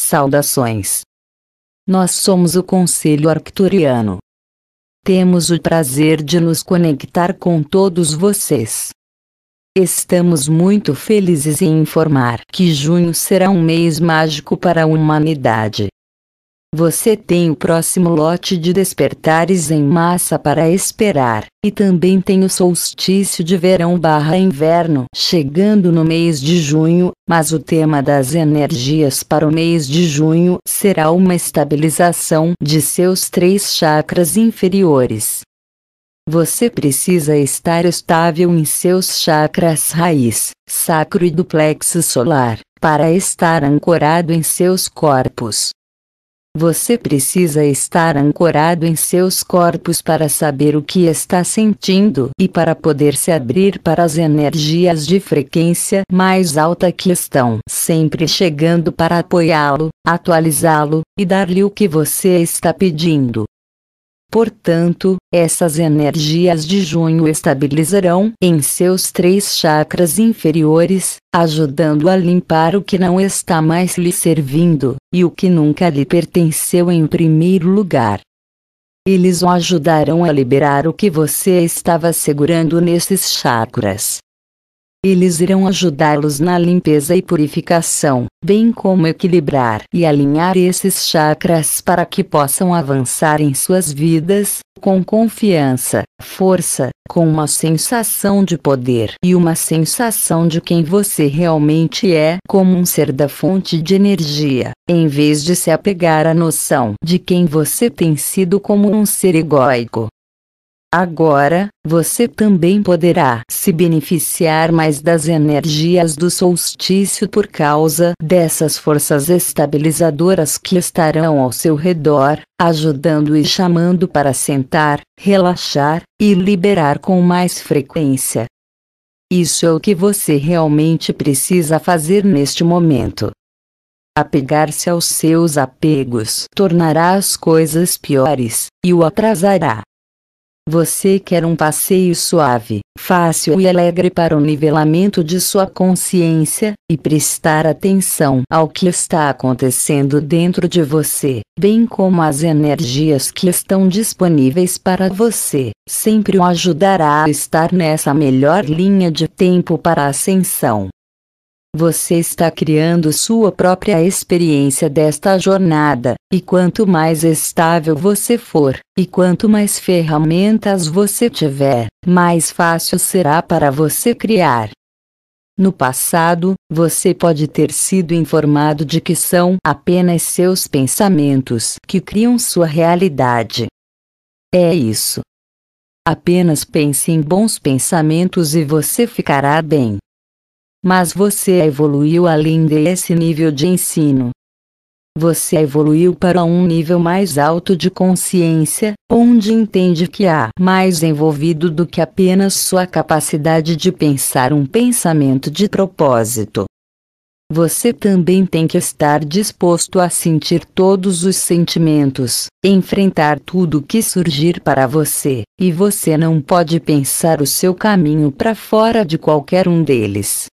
Saudações. Nós somos o Conselho Arcturiano. Temos o prazer de nos conectar com todos vocês. Estamos muito felizes em informar que junho será um mês mágico para a humanidade. Você tem o próximo lote de despertares em massa para esperar, e também tem o solstício de verão barra inverno chegando no mês de junho, mas o tema das energias para o mês de junho será uma estabilização de seus três chakras inferiores. Você precisa estar estável em seus chakras raiz, sacro e duplexo solar, para estar ancorado em seus corpos, você precisa estar ancorado em seus corpos para saber o que está sentindo e para poder se abrir para as energias de frequência mais alta que estão sempre chegando para apoiá-lo, atualizá-lo e dar-lhe o que você está pedindo. Portanto, essas energias de junho estabilizarão em seus três chakras inferiores, ajudando a limpar o que não está mais lhe servindo, e o que nunca lhe pertenceu em primeiro lugar. Eles o ajudarão a liberar o que você estava segurando nesses chakras. Eles irão ajudá-los na limpeza e purificação, bem como equilibrar e alinhar esses chakras para que possam avançar em suas vidas, com confiança, força, com uma sensação de poder e uma sensação de quem você realmente é, como um ser da fonte de energia, em vez de se apegar à noção de quem você tem sido como um ser egoico. Agora, você também poderá se beneficiar mais das energias do solstício por causa dessas forças estabilizadoras que estarão ao seu redor, ajudando e chamando para sentar, relaxar e liberar com mais frequência. Isso é o que você realmente precisa fazer neste momento. Apegar-se aos seus apegos tornará as coisas piores e o atrasará. Você quer um passeio suave, fácil e alegre para o nivelamento de sua consciência, e prestar atenção ao que está acontecendo dentro de você, bem como às energias que estão disponíveis para você, sempre o ajudará a estar nessa melhor linha de tempo para a ascensão. Você está criando sua própria experiência desta jornada, e quanto mais estável você for, e quanto mais ferramentas você tiver, mais fácil será para você criar. No passado, você pode ter sido informado de que são apenas seus pensamentos que criam sua realidade. É isso. Apenas pense em bons pensamentos e você ficará bem. Mas você evoluiu além desse nível de ensino. Você evoluiu para um nível mais alto de consciência, onde entende que há mais envolvido do que apenas sua capacidade de pensar um pensamento de propósito. Você também tem que estar disposto a sentir todos os sentimentos, enfrentar tudo o que surgir para você, e você não pode pensar o seu caminho para fora de qualquer um deles.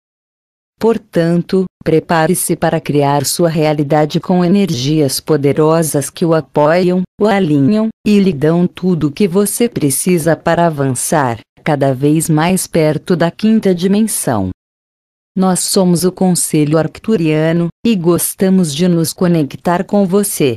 Portanto, prepare-se para criar sua realidade com energias poderosas que o apoiam, o alinham e lhe dão tudo o que você precisa para avançar, cada vez mais perto da quinta dimensão. Nós somos o Conselho Arcturiano e gostamos de nos conectar com você.